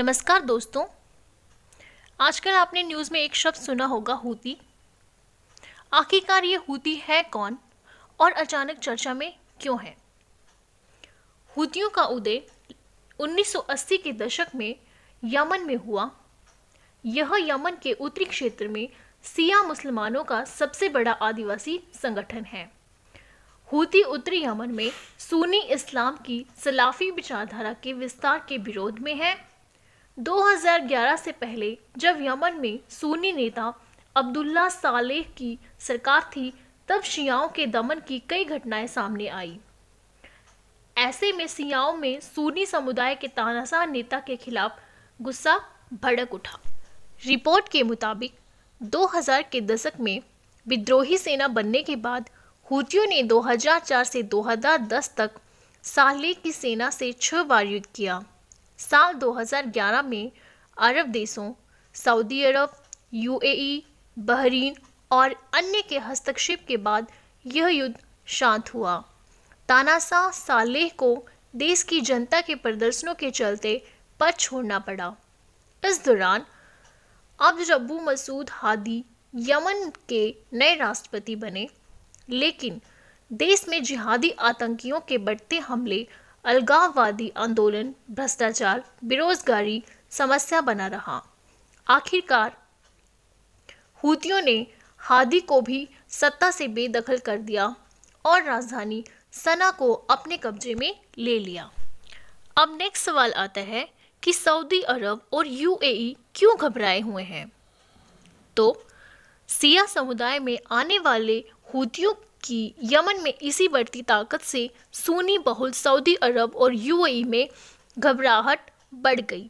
नमस्कार दोस्तों आजकल आपने न्यूज़ में एक शब्द सुना होगा हूती आखिरकार ये हूती है कौन और अचानक चर्चा में क्यों है हूतियों का उदय 1980 के दशक में यमन में हुआ यह यमन के उत्तरी क्षेत्र में सिया मुसलमानों का सबसे बड़ा आदिवासी संगठन है हूती उत्तरी यमन में सुनी इस्लाम की सलाफी विचारधारा के विस्तार के विरोध में है 2011 से पहले जब यमन में सूनी नेता अब्दुल्ला सालेह की सरकार थी तब शियाओं के दमन की कई घटनाएं सामने आई ऐसे में सियाओं में सूनी समुदाय के तानाशाह नेता के खिलाफ गुस्सा भड़क उठा रिपोर्ट के मुताबिक 2000 के दशक में विद्रोही सेना बनने के बाद हूतियों ने 2004 से 2010 तक साले की सेना से छह बार युद्ध किया साल 2011 में अरब देशों सऊदी अरब यूएई, बहरीन और अन्य के हस्तक्षेप के बाद यह युद्ध शांत हुआ तानाशाह सालेह को देश की जनता के प्रदर्शनों के चलते पद छोड़ना पड़ा इस दौरान Abd Rabbuh Mansour Hadi Yemen के नए राष्ट्रपति बने लेकिन देश में जिहादी आतंकियों के बढ़ते हमले अलगाववादी आंदोलन भ्रष्टाचार बेरोजगारी समस्या बना रहा आखिरकार हूतियों ने हादी को भी सत्ता से बेदखल कर दिया और राजधानी सना को अपने कब्जे में ले लिया अब नेक्स्ट सवाल आता है कि सऊदी अरब और यूएई क्यों घबराए हुए हैं तो सिया समुदाय में आने वाले हूतियों कि यमन में इसी बढ़ती ताकत से सुनी बहुल सऊदी अरब और यूएई में घबराहट बढ़ गई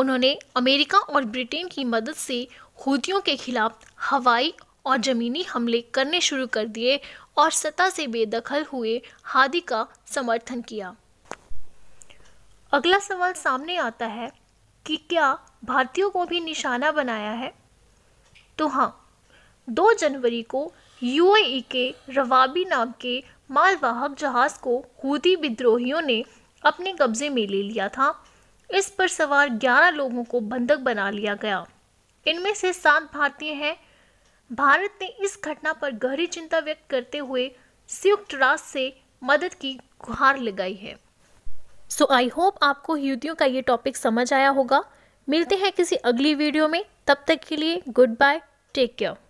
उन्होंने अमेरिका और ब्रिटेन की मदद से हूतियों के खिलाफ हवाई और ज़मीनी हमले करने शुरू कर दिए और सतह से बेदखल हुए हादी का समर्थन किया अगला सवाल सामने आता है कि क्या भारतीयों को भी निशाना बनाया है तो हाँ 2 जनवरी को यूएई के रवाबी नाम के मालवाहक जहाज को हूती विद्रोहियों ने अपने कब्जे में ले लिया था इस पर सवार 11 लोगों को बंधक बना लिया गया इनमें से सात भारतीय हैं भारत ने इस घटना पर गहरी चिंता व्यक्त करते हुए संयुक्त राष्ट्र से मदद की गुहार लगाई है सो आई होप आपको युद्धियों का ये टॉपिक समझ आया होगा मिलते हैं किसी अगली वीडियो में तब तक के लिए गुड बाय टेक केयर